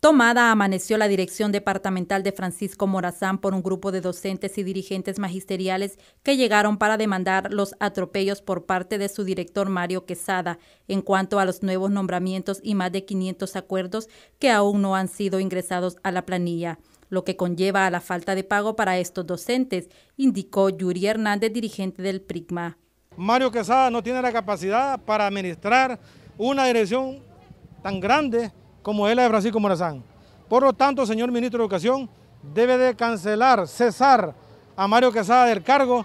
Tomada amaneció la dirección departamental de Francisco Morazán por un grupo de docentes y dirigentes magisteriales que llegaron para demandar los atropellos por parte de su director Mario Quesada en cuanto a los nuevos nombramientos y más de 500 acuerdos que aún no han sido ingresados a la planilla, lo que conlleva a la falta de pago para estos docentes, indicó Yuri Hernández, dirigente del PRIGMA. Mario Quesada no tiene la capacidad para administrar una dirección tan grande como es la de Francisco Morazán. Por lo tanto, señor ministro de Educación, debe de cancelar, cesar a Mario Quesada del cargo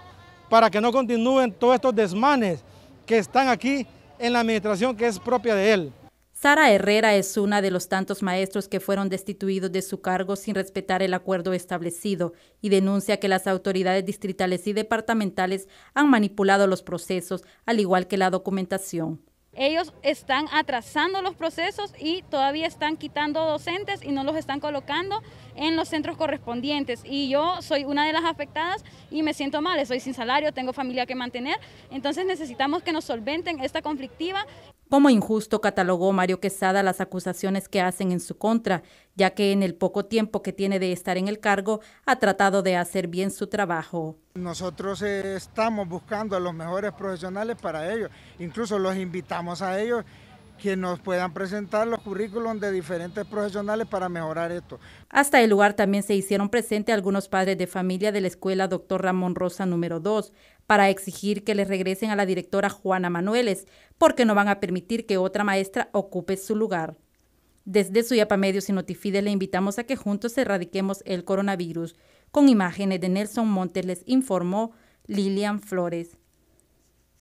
para que no continúen todos estos desmanes que están aquí en la administración que es propia de él. Sara Herrera es una de los tantos maestros que fueron destituidos de su cargo sin respetar el acuerdo establecido y denuncia que las autoridades distritales y departamentales han manipulado los procesos, al igual que la documentación ellos están atrasando los procesos y todavía están quitando docentes y no los están colocando en los centros correspondientes. Y yo soy una de las afectadas y me siento mal, soy sin salario, tengo familia que mantener, entonces necesitamos que nos solventen esta conflictiva. Como injusto catalogó Mario Quesada las acusaciones que hacen en su contra, ya que en el poco tiempo que tiene de estar en el cargo ha tratado de hacer bien su trabajo. Nosotros eh, estamos buscando a los mejores profesionales para ellos, incluso los invitamos a ellos que nos puedan presentar los currículums de diferentes profesionales para mejorar esto. Hasta el lugar también se hicieron presentes algunos padres de familia de la escuela Doctor Ramón Rosa número 2 para exigir que les regresen a la directora Juana Manueles, porque no van a permitir que otra maestra ocupe su lugar. Desde Suyapa Medios y Notifides le invitamos a que juntos erradiquemos el coronavirus. Con imágenes de Nelson Montes les informó Lilian Flores.